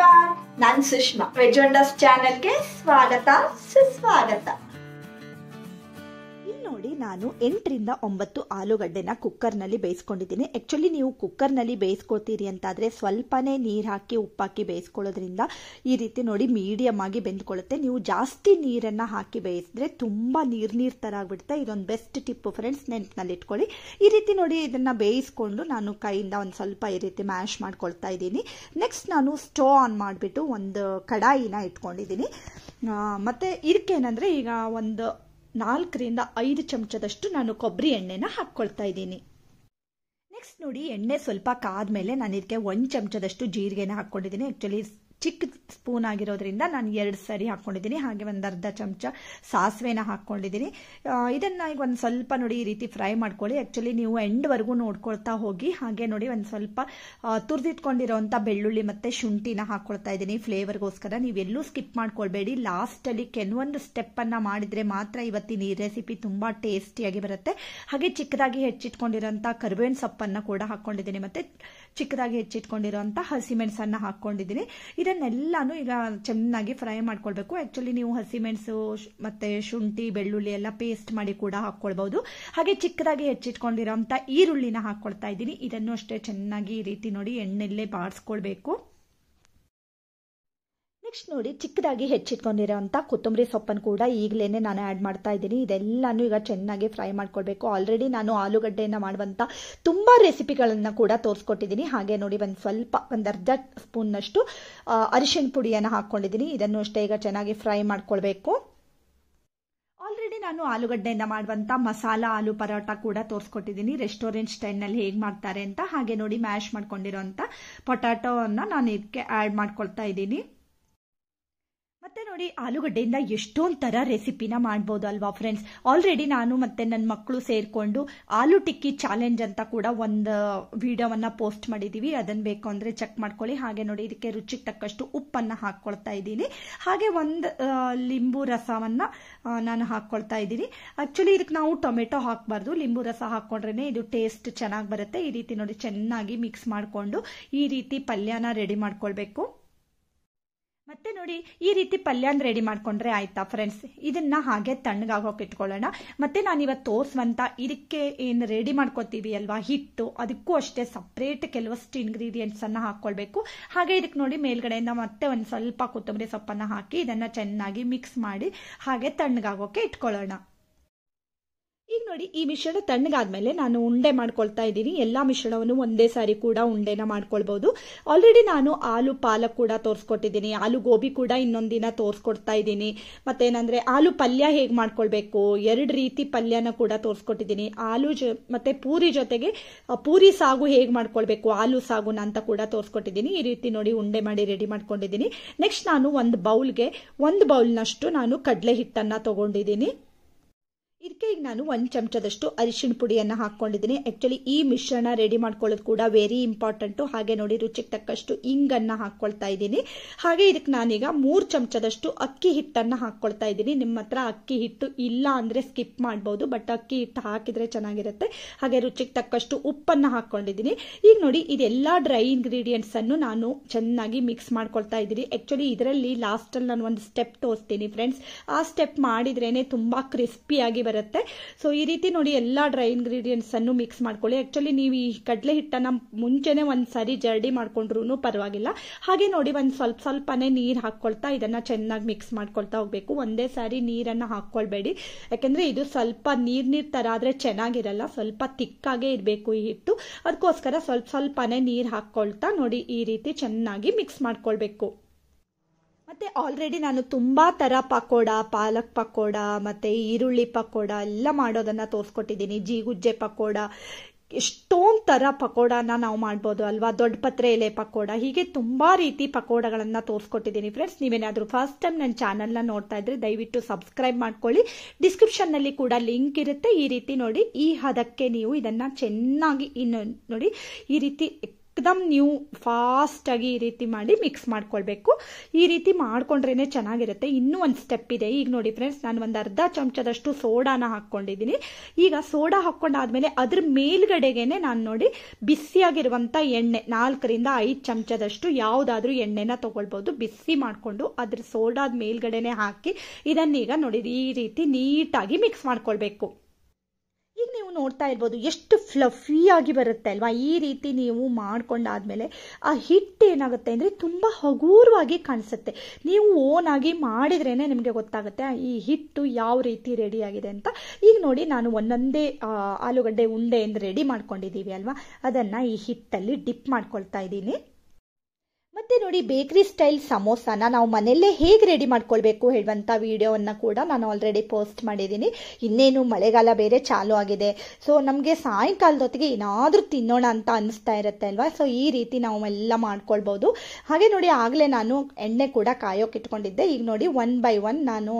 ನನ್ ನಾನ್ ಸುಷ್ಮಾ ವೆಜ್ ಚಾನೆಲ್ಗೆ ಸ್ವಾಗತ ಸುಸ್ವಾಗತ ನೋಡಿ ನಾನು ಎಂಟರಿಂದ ಒಂಬತ್ತು ಆಲೂಗಡ್ಡೆನ ಕುಕ್ಕರ್ನಲ್ಲಿ ಬೇಯಿಸ್ಕೊಂಡಿದ್ದೀನಿ ಆ್ಯಕ್ಚುಲಿ ನೀವು ಕುಕ್ಕರ್ನಲ್ಲಿ ಬೇಯಿಸ್ಕೊಳ್ತೀರಿ ಅಂತಾದರೆ ಸ್ವಲ್ಪನೇ ನೀರು ಹಾಕಿ ಉಪ್ಪಾಕಿ ಬೇಯಿಸ್ಕೊಳ್ಳೋದ್ರಿಂದ ಈ ರೀತಿ ನೋಡಿ ಮೀಡಿಯಮ್ ಆಗಿ ಬೆಂದ್ಕೊಳ್ಳುತ್ತೆ ನೀವು ಜಾಸ್ತಿ ನೀರನ್ನು ಹಾಕಿ ಬೇಯಿಸಿದ್ರೆ ತುಂಬ ನೀರು ನೀರು ಥರ ಆಗ್ಬಿಡುತ್ತೆ ಇದೊಂದು ಬೆಸ್ಟ್ ಟಿಪ್ ಫ್ರೆಂಡ್ಸ್ ನೆನಪಿನಲ್ಲಿ ಇಟ್ಕೊಳ್ಳಿ ಈ ರೀತಿ ನೋಡಿ ಇದನ್ನು ಬೇಯಿಸ್ಕೊಂಡು ನಾನು ಕೈಯಿಂದ ಒಂದು ಸ್ವಲ್ಪ ಈ ರೀತಿ ಮ್ಯಾಶ್ ಮಾಡ್ಕೊಳ್ತಾ ಇದ್ದೀನಿ ನೆಕ್ಸ್ಟ್ ನಾನು ಸ್ಟೋವ್ ಆನ್ ಮಾಡಿಬಿಟ್ಟು ಒಂದು ಕಡಾಯಿನ ಇಟ್ಕೊಂಡಿದ್ದೀನಿ ಮತ್ತು ಇದಕ್ಕೇನೆಂದರೆ ಈಗ ಒಂದು ನಾಲ್ಕರಿಂದ ಐದು ಚಮಚದಷ್ಟು ನಾನು ಕೊಬ್ಬರಿ ಎಣ್ಣೆನ ಹಾಕ್ಕೊಳ್ತಾ ಇದ್ದೀನಿ ನೆಕ್ಸ್ಟ್ ನೋಡಿ ಎಣ್ಣೆ ಸ್ವಲ್ಪ ಮೇಲೆ ನಾನು ಇದಕ್ಕೆ ಒಂದು ಚಮಚದಷ್ಟು ಜೀರಿಗೆನ ಹಾಕ್ಕೊಂಡಿದ್ದೀನಿ ಆ್ಯಕ್ಚುಲಿ ಚಿಕ್ಕ ಸ್ಪೂನ್ ಆಗಿರೋದ್ರಿಂದ ನಾನು ಎರಡು ಸರಿ ಹಾಕ್ಕೊಂಡಿದ್ದೀನಿ ಹಾಗೆ ಒಂದು ಅರ್ಧ ಚಮಚ ಸಾಸಿವೆನ ಹಾಕ್ಕೊಂಡಿದ್ದೀನಿ ಇದನ್ನು ಈಗ ಒಂದು ಸ್ವಲ್ಪ ನೋಡಿ ಈ ರೀತಿ ಫ್ರೈ ಮಾಡ್ಕೊಳ್ಳಿ ಆ್ಯಕ್ಚುಲಿ ನೀವು ಎಂಡ್ವರೆಗೂ ನೋಡ್ಕೊಳ್ತಾ ಹೋಗಿ ಹಾಗೆ ನೋಡಿ ಒಂದು ಸ್ವಲ್ಪ ತುರಿದಿಟ್ಕೊಂಡಿರೋಂಥ ಬೆಳ್ಳುಳ್ಳಿ ಮತ್ತು ಶುಂಠಿನ ಹಾಕ್ಕೊಳ್ತಾ ಇದ್ದೀನಿ ಫ್ಲೇವರ್ಗೋಸ್ಕರ ನೀವೆಲ್ಲೂ ಸ್ಕಿಪ್ ಮಾಡ್ಕೊಳ್ಬೇಡಿ ಲಾಸ್ಟಲ್ಲಿ ಕೆಲವೊಂದು ಸ್ಟೆಪ್ಪನ್ನು ಮಾಡಿದರೆ ಮಾತ್ರ ಇವತ್ತಿನ ಈ ರೆಸಿಪಿ ತುಂಬ ಟೇಸ್ಟಿಯಾಗಿ ಬರುತ್ತೆ ಹಾಗೆ ಚಿಕ್ಕದಾಗಿ ಹೆಚ್ಚಿಟ್ಕೊಂಡಿರೋಂಥ ಕರ್ಬೇವಿನ ಸೊಪ್ಪನ್ನು ಕೂಡ ಹಾಕ್ಕೊಂಡಿದ್ದೀನಿ ಮತ್ತು ಚಿಕ್ಕದಾಗಿ ಹೆಚ್ಚಿಟ್ಕೊಂಡಿರೋಂಥ ಹಸಿಮೆಣಸನ್ನು ಹಾಕ್ಕೊಂಡಿದ್ದೀನಿ ಇದನ್ನೆಲ್ಲ ನಾನು ಈಗ ಚೆನ್ನಾಗಿ ಫ್ರೈ ಮಾಡ್ಕೊಳ್ಬೇಕು ಆಕ್ಚುಲಿ ನೀವು ಹಸಿಮೆಣಸು ಮತ್ತೆ ಶುಂಠಿ ಬೆಳ್ಳುಳ್ಳಿ ಎಲ್ಲ ಪೇಸ್ಟ್ ಮಾಡಿ ಕೂಡ ಹಾಕೊಳ್ಬಹುದು ಹಾಗೆ ಚಿಕ್ಕದಾಗಿ ಹೆಚ್ಚಿಟ್ಕೊಂಡಿರೋಂತ ಈರುಳ್ಳಿನ ಹಾಕೊಳ್ತಾ ಇದ್ದೀನಿ ಇದನ್ನು ಅಷ್ಟೇ ಚೆನ್ನಾಗಿ ಈ ರೀತಿ ನೋಡಿ ಎಣ್ಣೆಲ್ಲೇ ಬಾಡಿಸ್ಕೊಳ್ಬೇಕು ನೆಕ್ಸ್ಟ್ ನೋಡಿ ಚಿಕ್ಕದಾಗಿ ಹೆಚ್ಚಿಟ್ಕೊಂಡಿರೋಂಥ ಕೊತ್ತಂಬರಿ ಸೊಪ್ಪನ್ನು ಕೂಡ ಈಗಲೇ ನಾನು ಆ್ಯಡ್ ಮಾಡ್ತಾ ಇದ್ದೀನಿ ಇದೆಲ್ಲನೂ ಈಗ ಚೆನ್ನಾಗಿ ಫ್ರೈ ಮಾಡ್ಕೊಳ್ಬೇಕು ಆಲ್ರೆಡಿ ನಾನು ಆಲೂಗಡ್ಡೆಯನ್ನು ಮಾಡುವಂಥ ತುಂಬ ರೆಸಿಪಿಗಳನ್ನು ಕೂಡ ತೋರಿಸ್ಕೊಟ್ಟಿದ್ದೀನಿ ಹಾಗೆ ನೋಡಿ ಒಂದು ಸ್ವಲ್ಪ ಒಂದು ಅರ್ಧ ಸ್ಪೂನ್ನಷ್ಟು ಅರಿಶಿಣ ಪುಡಿಯನ್ನು ಹಾಕ್ಕೊಂಡಿದ್ದೀನಿ ಇದನ್ನು ಅಷ್ಟೇ ಈಗ ಚೆನ್ನಾಗಿ ಫ್ರೈ ಮಾಡ್ಕೊಳ್ಬೇಕು ಆಲ್ರೆಡಿ ನಾನು ಆಲೂಗಡ್ಡೆಯನ್ನು ಮಾಡುವಂಥ ಮಸಾಲ ಆಲೂ ಪರೋಟ ಕೂಡ ತೋರಿಸ್ಕೊಟ್ಟಿದ್ದೀನಿ ರೆಸ್ಟೋರೆಂಟ್ ಸ್ಟೈಲ್ನಲ್ಲಿ ಹೇಗೆ ಮಾಡ್ತಾರೆ ಅಂತ ಹಾಗೆ ನೋಡಿ ಮ್ಯಾಶ್ ಅಂಥ ಪೊಟ್ಯಾಟೋವನ್ನು ನಾನು ಇದಕ್ಕೆ ಆ್ಯಡ್ ಮಾಡ್ಕೊಳ್ತಾ ಇದ್ದೀನಿ ನೋಡಿ ಆಲೂಗಡ್ಡೆಯಿಂದ ಎಷ್ಟೊಂದ್ ತರ ರೆಸಿಪಿನ ಮಾಡ್ಬೋದು ಅಲ್ವಾ ಫ್ರೆಂಡ್ಸ್ ಆಲ್ರೆಡಿ ನಾನು ಮತ್ತೆ ನನ್ನ ಮಕ್ಕಳು ಸೇರ್ಕೊಂಡು ಆಲೂ ಟಿಕ್ಕಿ ಚಾಲೆಂಜ್ ಅಂತ ಕೂಡ ಒಂದು ವಿಡಿಯೋವನ್ನ ಪೋಸ್ಟ್ ಮಾಡಿದೀವಿ ಅದನ್ನ ಬೇಕು ಅಂದ್ರೆ ಚೆಕ್ ಮಾಡ್ಕೊಳ್ಳಿ ಹಾಗೆ ನೋಡಿ ಇದಕ್ಕೆ ರುಚಿಗೆ ತಕ್ಕಷ್ಟು ಉಪ್ಪನ್ನ ಹಾಕೊಳ್ತಾ ಇದ್ದೀನಿ ಹಾಗೆ ಒಂದು ಲಿಂಬು ರಸವನ್ನ ನಾನು ಹಾಕೊಳ್ತಾ ಇದ್ದೀನಿ ಆಕ್ಚುಲಿ ಇದಕ್ಕೆ ನಾವು ಟೊಮೆಟೊ ಹಾಕಬಾರ್ದು ಲಿಂಬು ರಸ ಹಾಕೊಂಡ್ರೇನೆ ಇದು ಟೇಸ್ಟ್ ಚೆನ್ನಾಗಿ ಬರುತ್ತೆ ಈ ರೀತಿ ನೋಡಿ ಚೆನ್ನಾಗಿ ಮಿಕ್ಸ್ ಮಾಡಿಕೊಂಡು ಈ ರೀತಿ ಪಲ್ಯನ ರೆಡಿ ಮಾಡ್ಕೊಳ್ಬೇಕು ಮತ್ತೆ ನೋಡಿ ಈ ರೀತಿ ಪಲ್ಯನ ರೆಡಿ ಮಾಡ್ಕೊಂಡ್ರೆ ಆಯ್ತಾ ಫ್ರೆಂಡ್ಸ್ ಇದನ್ನ ಹಾಗೆ ತಣ್ಣಗಾಗೋಕೆ ಇಟ್ಕೊಳ್ಳೋಣ ಮತ್ತೆ ನಾನು ಇವತ್ತು ತೋರಿಸುವಂತ ಇದಕ್ಕೆ ಏನು ರೆಡಿ ಮಾಡ್ಕೋತೀವಿ ಅಲ್ವಾ ಹಿಟ್ಟು ಅದಕ್ಕೂ ಅಷ್ಟೇ ಸಪ್ರೇಟ್ ಕೆಲವಷ್ಟು ಇಂಗ್ರೀಡಿಯೆಂಟ್ಸ್ ಅನ್ನ ಹಾಕೊಳ್ಬೇಕು ಹಾಗೆ ಇದಕ್ಕೆ ನೋಡಿ ಮೇಲ್ಗಡೆಯಿಂದ ಮತ್ತೆ ಒಂದು ಸ್ವಲ್ಪ ಕೊತ್ತಂಬರಿ ಸೊಪ್ಪನ್ನ ಹಾಕಿ ಇದನ್ನ ಚೆನ್ನಾಗಿ ಮಿಕ್ಸ್ ಮಾಡಿ ಹಾಗೆ ತಣ್ಣಗಾಗೋಕೆ ಇಟ್ಕೊಳ್ಳೋಣ ನೋಡಿ ಈ ಮಿಶ್ರಣ ತಣ್ಣಗಾದ್ಮೇಲೆ ನಾನು ಉಂಡೆ ಮಾಡ್ಕೊಳ್ತಾ ಇದ್ದೀನಿ ಎಲ್ಲಾ ಮಿಶ್ರಣವನ್ನು ಒಂದೇ ಸಾರಿ ಕೂಡ ಉಂಡೆನ ಮಾಡ್ಕೊಳ್ಬಹುದು ಆಲ್ರೆಡಿ ನಾನು ಆಲೂ ಪಾಲಕ್ ಕೂಡ ತೋರಿಸ್ಕೊಟ್ಟಿದ್ದೀನಿ ಆಲು ಗೋಬಿ ಕೂಡ ಇನ್ನೊಂದಿನ ತೋರಿಸ್ಕೊಡ್ತಾ ಇದ್ದೀನಿ ಮತ್ತೇನಂದ್ರೆ ಆಲೂ ಪಲ್ಯ ಹೇಗೆ ಮಾಡ್ಕೊಳ್ಬೇಕು ಎರಡು ರೀತಿ ಪಲ್ಯನ ಕೂಡ ತೋರಿಸ್ಕೊಟ್ಟಿದ್ದೀನಿ ಆಲೂ ಮತ್ತೆ ಪೂರಿ ಜೊತೆಗೆ ಪೂರಿ ಸಾಗು ಹೇಗೆ ಮಾಡ್ಕೊಳ್ಬೇಕು ಆಲೂ ಸಾಗುನ ಅಂತ ಕೂಡ ತೋರಿಸ್ಕೊಟ್ಟಿದ್ದೀನಿ ಈ ರೀತಿ ನೋಡಿ ಉಂಡೆ ಮಾಡಿ ರೆಡಿ ಮಾಡ್ಕೊಂಡಿದ್ದೀನಿ ನೆಕ್ಸ್ಟ್ ನಾನು ಒಂದು ಬೌಲ್ಗೆ ಒಂದು ಬೌಲ್ನಷ್ಟು ನಾನು ಕಡಲೆ ಹಿಟ್ಟನ್ನು ತಗೊಂಡಿದ್ದೀನಿ ಇದಕ್ಕೆ ಈಗ ನಾನು ಒಂದು ಚಮಚದಷ್ಟು ಅರಿಶಿಣ ಪುಡಿಯನ್ನು ಹಾಕ್ಕೊಂಡಿದ್ದೀನಿ ಆ್ಯಕ್ಚುಲಿ ಈ ಮಿಶ್ರಣ ರೆಡಿ ಮಾಡ್ಕೊಳ್ಳೋದು ಕೂಡ ವೆರಿ ಇಂಪಾರ್ಟೆಂಟು ಹಾಗೆ ನೋಡಿ ರುಚಿಗೆ ತಕ್ಕಷ್ಟು ಇಂಗನ್ನು ಹಾಕ್ಕೊಳ್ತಾ ಇದ್ದೀನಿ ಹಾಗೆ ಇದಕ್ಕೆ ನಾನೀಗ ಮೂರು ಚಮಚದಷ್ಟು ಅಕ್ಕಿ ಹಿಟ್ಟನ್ನು ಹಾಕ್ಕೊಳ್ತಾ ಇದ್ದೀನಿ ನಿಮ್ಮ ಹತ್ರ ಅಕ್ಕಿ ಹಿಟ್ಟು ಇಲ್ಲ ಅಂದರೆ ಸ್ಕಿಪ್ ಮಾಡ್ಬೋದು ಬಟ್ ಅಕ್ಕಿ ಹಿಟ್ಟು ಹಾಕಿದರೆ ಚೆನ್ನಾಗಿರುತ್ತೆ ಹಾಗೆ ರುಚಿಗೆ ತಕ್ಕಷ್ಟು ಉಪ್ಪನ್ನು ಹಾಕ್ಕೊಂಡಿದ್ದೀನಿ ಈಗ ನೋಡಿ ಇದೆಲ್ಲ ಡ್ರೈ ಇಂಗ್ರೀಡಿಯೆಂಟ್ಸನ್ನು ನಾನು ಚೆನ್ನಾಗಿ ಮಿಕ್ಸ್ ಮಾಡ್ಕೊಳ್ತಾ ಇದ್ದೀನಿ ಆ್ಯಕ್ಚುಲಿ ಇದರಲ್ಲಿ ಲಾಸ್ಟಲ್ಲಿ ನಾನು ಒಂದು ಸ್ಟೆಪ್ ತೋರಿಸ್ತೀನಿ ಫ್ರೆಂಡ್ಸ್ ಆ ಸ್ಟೆಪ್ ಮಾಡಿದ್ರೇ ತುಂಬ ಕ್ರಿಸ್ಪಿಯಾಗಿ ಬರುತ್ತೆ ಸೊ ಈ ರೀತಿ ನೋಡಿ ಎಲ್ಲ ಡ್ರೈ ಇಂಗ್ರೀಡಿಯೆಂಟ್ಸ್ ಅನ್ನು ಮಿಕ್ಸ್ ಮಾಡ್ಕೊಳ್ಳಿ ಆಕ್ಚುಲಿ ನೀವು ಈ ಕಡಲೆ ಹಿಟ್ಟನ್ನ ಮುಂಚೆನೆ ಒಂದ್ಸಾರಿ ಜರ್ಡಿ ಮಾಡ್ಕೊಂಡ್ರು ಪರವಾಗಿಲ್ಲ ಹಾಗೆ ನೋಡಿ ಒಂದ್ ಸ್ವಲ್ಪ ಸ್ವಲ್ಪನೇ ನೀರ್ ಹಾಕೊಳ್ತಾ ಇದನ್ನ ಚೆನ್ನಾಗಿ ಮಿಕ್ಸ್ ಮಾಡ್ಕೊಳ್ತಾ ಹೋಗ್ಬೇಕು ಒಂದೇ ಸಾರಿ ನೀರನ್ನ ಹಾಕೊಳ್ಬೇಡಿ ಯಾಕೆಂದ್ರೆ ಇದು ಸ್ವಲ್ಪ ನೀರ್ ನೀರ್ ತರ ಆದ್ರೆ ಚೆನ್ನಾಗಿರಲ್ಲ ಸ್ವಲ್ಪ ತಿಕ್ಕಾಗೆ ಇರಬೇಕು ಈ ಹಿಟ್ಟು ಅದಕ್ಕೋಸ್ಕರ ಸ್ವಲ್ಪ ಸ್ವಲ್ಪನೇ ನೀರು ಹಾಕೊಳ್ತಾ ನೋಡಿ ಈ ರೀತಿ ಚೆನ್ನಾಗಿ ಮಿಕ್ಸ್ ಮಾಡ್ಕೊಳ್ಬೇಕು ಮತ್ತೆ ಆಲ್ರೆಡಿ ನಾನು ತುಂಬ ತರ ಪಕೋಡ ಪಾಲಕ್ ಪಕೋಡ ಮತ್ತೆ ಈರುಳ್ಳಿ ಪಕೋಡ ಎಲ್ಲ ಮಾಡೋದನ್ನ ತೋರಿಸ್ಕೊಟ್ಟಿದ್ದೀನಿ ಜೀಗುಜ್ಜೆ ಪಕೋಡ ಎಷ್ಟೊಂದು ಥರ ಪಕೋಡನ ನಾವು ಮಾಡ್ಬೋದು ಅಲ್ವಾ ದೊಡ್ಡ ಪತ್ರೆ ಎಲೆ ಪಕೋಡ ಹೀಗೆ ತುಂಬ ರೀತಿ ಪಕೋಡಗಳನ್ನು ತೋರಿಸ್ಕೊಟ್ಟಿದ್ದೀನಿ ಫ್ರೆಂಡ್ಸ್ ನೀವೇನಾದರೂ ಫಸ್ಟ್ ಟೈಮ್ ನನ್ನ ಚಾನಲ್ನ ನೋಡ್ತಾ ಇದ್ರೆ ದಯವಿಟ್ಟು ಸಬ್ಸ್ಕ್ರೈಬ್ ಮಾಡ್ಕೊಳ್ಳಿ ಡಿಸ್ಕ್ರಿಪ್ಷನ್ನಲ್ಲಿ ಕೂಡ ಲಿಂಕ್ ಇರುತ್ತೆ ಈ ರೀತಿ ನೋಡಿ ಈ ಹದಕ್ಕೆ ನೀವು ಇದನ್ನು ಚೆನ್ನಾಗಿ ಇನ್ನು ನೋಡಿ ಈ ರೀತಿ ದಮ್ ನೀವು ಫಾಸ್ಟಾಗಿ ಈ ರೀತಿ ಮಾಡಿ ಮಿಕ್ಸ್ ಮಾಡ್ಕೊಳ್ಬೇಕು ಈ ರೀತಿ ಮಾಡ್ಕೊಂಡ್ರೇ ಚೆನ್ನಾಗಿರುತ್ತೆ ಇನ್ನೂ ಒಂದು ಸ್ಟೆಪ್ ಇದೆ ಈಗ ನೋಡಿ ಫ್ರೆಂಡ್ಸ್ ನಾನು ಒಂದು ಅರ್ಧ ಚಮಚದಷ್ಟು ಸೋಡಾನ ಹಾಕ್ಕೊಂಡಿದ್ದೀನಿ ಈಗ ಸೋಡಾ ಹಾಕ್ಕೊಂಡಾದ್ಮೇಲೆ ಅದ್ರ ಮೇಲ್ಗಡೆಗೇನೆ ನಾನು ನೋಡಿ ಬಿಸಿಯಾಗಿರುವಂಥ ಎಣ್ಣೆ ನಾಲ್ಕರಿಂದ ಐದು ಚಮಚದಷ್ಟು ಯಾವುದಾದ್ರೂ ಎಣ್ಣೆನ ತಗೊಳ್ಬೋದು ಬಿಸಿ ಮಾಡಿಕೊಂಡು ಅದ್ರ ಸೋಡಾದ ಮೇಲ್ಗಡೆನೆ ಹಾಕಿ ಇದನ್ನೀಗ ನೋಡಿ ಈ ರೀತಿ ನೀಟಾಗಿ ಮಿಕ್ಸ್ ಮಾಡ್ಕೊಳ್ಬೇಕು ಈಗ ನೀವು ನೋಡ್ತಾ ಇರ್ಬೋದು ಎಷ್ಟು ಫ್ಲಫಿಯಾಗಿ ಬರುತ್ತೆ ಅಲ್ವಾ ಈ ರೀತಿ ನೀವು ಮಾಡ್ಕೊಂಡಾದ್ಮೇಲೆ ಆ ಹಿಟ್ಟು ಏನಾಗುತ್ತೆ ಅಂದರೆ ತುಂಬ ಹಗೂರವಾಗಿ ಕಾಣಿಸುತ್ತೆ ನೀವು ಓನಾಗಿ ಮಾಡಿದ್ರೇ ನಿಮಗೆ ಗೊತ್ತಾಗುತ್ತೆ ಈ ಹಿಟ್ಟು ಯಾವ ರೀತಿ ರೆಡಿಯಾಗಿದೆ ಅಂತ ಈಗ ನೋಡಿ ನಾನು ಒಂದೊಂದೇ ಆಲೂಗಡ್ಡೆ ಉಂಡೆ ರೆಡಿ ಮಾಡ್ಕೊಂಡಿದ್ದೀವಿ ಅಲ್ವಾ ಅದನ್ನು ಈ ಹಿಟ್ಟಲ್ಲಿ ಡಿಪ್ ಮಾಡ್ಕೊಳ್ತಾ ಇದ್ದೀನಿ ನೋಡಿ ಬೇಕ್ರಿ ಸ್ಟೈಲ್ ಸಮೋಸಾನ ನಾವು ಮನೆಯಲ್ಲೇ ಹೇಗೆ ರೆಡಿ ಮಾಡ್ಕೊಳ್ಬೇಕು ಹೇಳುವಂಥ ವಿಡಿಯೋವನ್ನು ಕೂಡ ನಾನು ಆಲ್ರೆಡಿ ಪೋಸ್ಟ್ ಮಾಡಿದ್ದೀನಿ ಇನ್ನೇನು ಮಳೆಗಾಲ ಬೇರೆ ಚಾಲು ಆಗಿದೆ ಸೊ ನಮಗೆ ಸಾಯಂಕಾಲದೊತ್ತಿಗೆ ಏನಾದರೂ ತಿನ್ನೋಣ ಅಂತ ಅನಿಸ್ತಾ ಇರುತ್ತೆ ಅಲ್ವಾ ಸೊ ಈ ರೀತಿ ನಾವು ಎಲ್ಲ ಮಾಡ್ಕೊಳ್ಬೋದು ಹಾಗೆ ನೋಡಿ ಆಗಲೇ ನಾನು ಎಣ್ಣೆ ಕೂಡ ಕಾಯೋಕೆ ಇಟ್ಕೊಂಡಿದ್ದೆ ಈಗ ನೋಡಿ ಒನ್ ಬೈ ಒನ್ ನಾನು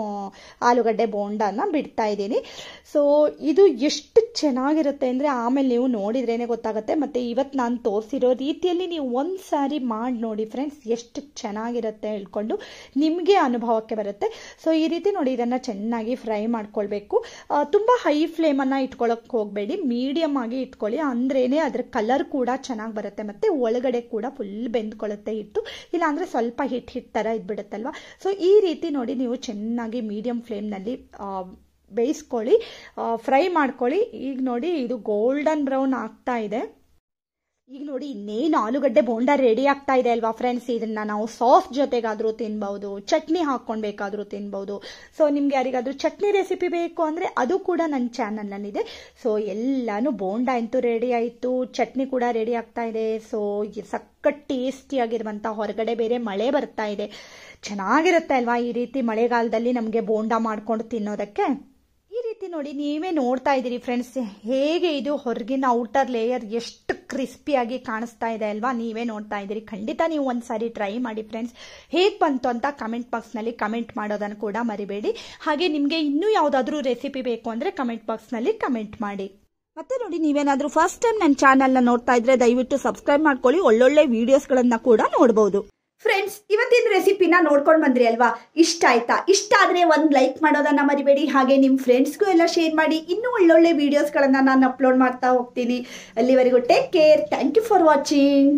ಆಲೂಗಡ್ಡೆ ಬೋಂಡನ ಬಿಡ್ತಾ ಇದ್ದೀನಿ ಸೊ ಇದು ಎಷ್ಟು ಚೆನ್ನಾಗಿರುತ್ತೆ ಅಂದರೆ ಆಮೇಲೆ ನೀವು ನೋಡಿದ್ರೇನೆ ಗೊತ್ತಾಗುತ್ತೆ ಮತ್ತು ಇವತ್ತು ನಾನು ತೋರಿಸಿರೋ ರೀತಿಯಲ್ಲಿ ನೀವು ಒಂದು ಸಾರಿ ಮಾಡಿ ನೋಡಿ ಫ್ರೆಂಡ್ಸ್ ಎಷ್ಟು ಚೆನ್ನಾಗಿರುತ್ತೆ ಹೇಳ್ಕೊಂಡು ನಿಮಗೆ ಅನುಭವಕ್ಕೆ ಬರುತ್ತೆ ಸೊ ಈ ರೀತಿ ನೋಡಿ ಇದನ್ನು ಚೆನ್ನಾಗಿ ಫ್ರೈ ಮಾಡ್ಕೊಳ್ಬೇಕು ತುಂಬ ಹೈ ಫ್ಲೇಮನ್ನು ಇಟ್ಕೊಳ್ಳೋಕೆ ಹೋಗಬೇಡಿ ಮೀಡಿಯಮ್ ಆಗಿ ಇಟ್ಕೊಳ್ಳಿ ಅಂದ್ರೇ ಅದ್ರ ಕಲರ್ ಕೂಡ ಚೆನ್ನಾಗಿ ಬರುತ್ತೆ ಮತ್ತು ಒಳಗಡೆ ಕೂಡ ಫುಲ್ ಬೆಂದ್ಕೊಳ್ಳುತ್ತೆ ಹಿಟ್ಟು ಇಲ್ಲಾಂದರೆ ಸ್ವಲ್ಪ ಹಿಟ್ ಹಿಟ್ ಥರ ಇದ್ಬಿಡುತ್ತಲ್ವ ಸೊ ಈ ರೀತಿ ನೋಡಿ ನೀವು ಚೆನ್ನಾಗಿ ಮೀಡಿಯಮ್ ಫ್ಲೇಮ್ನಲ್ಲಿ ಬೇಯಿಸ್ಕೊಳ್ಳಿ ಫ್ರೈ ಮಾಡ್ಕೊಳ್ಳಿ ಈಗ ನೋಡಿ ಇದು ಗೋಲ್ಡನ್ ಬ್ರೌನ್ ಆಗ್ತಾ ಇದೆ ಈಗ ನೋಡಿ ಇನ್ನೇನು ಆಲೂಗಡ್ಡೆ ಬೋಂಡಾ ರೆಡಿ ಆಗ್ತಾ ಇದೆ ಅಲ್ವಾ ಫ್ರೆಂಡ್ಸ್ ಇದನ್ನ ನಾವು ಸಾಸ್ ಜೊತೆಗಾದ್ರೂ ತಿನ್ಬಹುದು ಚಟ್ನಿ ಹಾಕೊಂಡ್ ಬೇಕಾದ್ರೂ ತಿನ್ಬಹುದು ಸೊ ನಿಮ್ಗೆ ಯಾರಿಗಾದ್ರೂ ಚಟ್ನಿ ರೆಸಿಪಿ ಬೇಕು ಅಂದ್ರೆ ಅದು ಕೂಡ ನನ್ನ ಚಾನಲ್ ನಲ್ಲಿದೆ ಸೊ ಎಲ್ಲಾನು ಬೋಂಡಾ ಅಂತೂ ರೆಡಿ ಆಯ್ತು ಚಟ್ನಿ ಕೂಡ ರೆಡಿ ಆಗ್ತಾ ಇದೆ ಸೊ ಟೇಸ್ಟಿ ಆಗಿರುವಂತ ಹೊರಗಡೆ ಬೇರೆ ಮಳೆ ಬರ್ತಾ ಇದೆ ಚೆನ್ನಾಗಿರುತ್ತೆ ಅಲ್ವಾ ಈ ರೀತಿ ಮಳೆಗಾಲದಲ್ಲಿ ನಮಗೆ ಬೋಂಡಾ ಮಾಡ್ಕೊಂಡು ತಿನ್ನೋದಕ್ಕೆ ಮತ್ತೆ ನೋಡಿ ನೀವೇ ನೋಡ್ತಾ ಇದ್ದೀರಿ ಫ್ರೆಂಡ್ಸ್ ಹೇಗೆ ಇದು ಹೊರಗಿನ ಔಟರ್ ಲೇಯರ್ ಎಷ್ಟು ಕ್ರಿಸ್ಪಿಯಾಗಿ ಕಾಣಿಸ್ತಾ ಇದೆ ಅಲ್ವಾ ನೀವೇ ನೋಡ್ತಾ ಇದ್ದೀರಿ ಖಂಡಿತ ನೀವು ಒಂದ್ಸಾರಿ ಟ್ರೈ ಮಾಡಿ ಫ್ರೆಂಡ್ಸ್ ಹೇಗೆ ಬಂತು ಅಂತ ಕಮೆಂಟ್ ನಲ್ಲಿ ಕಮೆಂಟ್ ಮಾಡೋದನ್ನು ಕೂಡ ಮರಿಬೇಡಿ ಹಾಗೆ ನಿಮಗೆ ಇನ್ನೂ ಯಾವುದಾದ್ರೂ ರೆಸಿಪಿ ಬೇಕು ಅಂದರೆ ಕಮೆಂಟ್ ನಲ್ಲಿ ಕಮೆಂಟ್ ಮಾಡಿ ಮತ್ತೆ ನೋಡಿ ನೀವೇನಾದರೂ ಫಸ್ಟ್ ಟೈಮ್ ನನ್ನ ಚಾನೆಲ್ ನೋಡ್ತಾ ಇದ್ರೆ ದಯವಿಟ್ಟು ಸಬ್ಸ್ಕ್ರೈಬ್ ಮಾಡ್ಕೊಳ್ಳಿ ಒಳ್ಳೊಳ್ಳೆ ವಿಡಿಯೋಸ್ಗಳನ್ನು ಕೂಡ ನೋಡಬಹುದು ಫ್ರೆಂಡ್ಸ್ ಇವತ್ತಿನ ರೆಸಿಪಿನ ನೋಡ್ಕೊಂಡು ಬಂದ್ರಿ ಅಲ್ವಾ ಇಷ್ಟ ಆಯ್ತಾ ಇಷ್ಟ ಆದರೆ ಒಂದು ಲೈಕ್ ಮಾಡೋದನ್ನು ಮರಿಬೇಡಿ ಹಾಗೆ ನಿಮ್ಮ ಫ್ರೆಂಡ್ಸ್ಗೂ ಎಲ್ಲ ಶೇರ್ ಮಾಡಿ ಇನ್ನೂ ಒಳ್ಳೊಳ್ಳೆ ವೀಡಿಯೋಸ್ಗಳನ್ನು ನಾನು ಅಪ್ಲೋಡ್ ಮಾಡ್ತಾ ಹೋಗ್ತೀನಿ ಅಲ್ಲಿವರೆಗೂ take care thank you for watching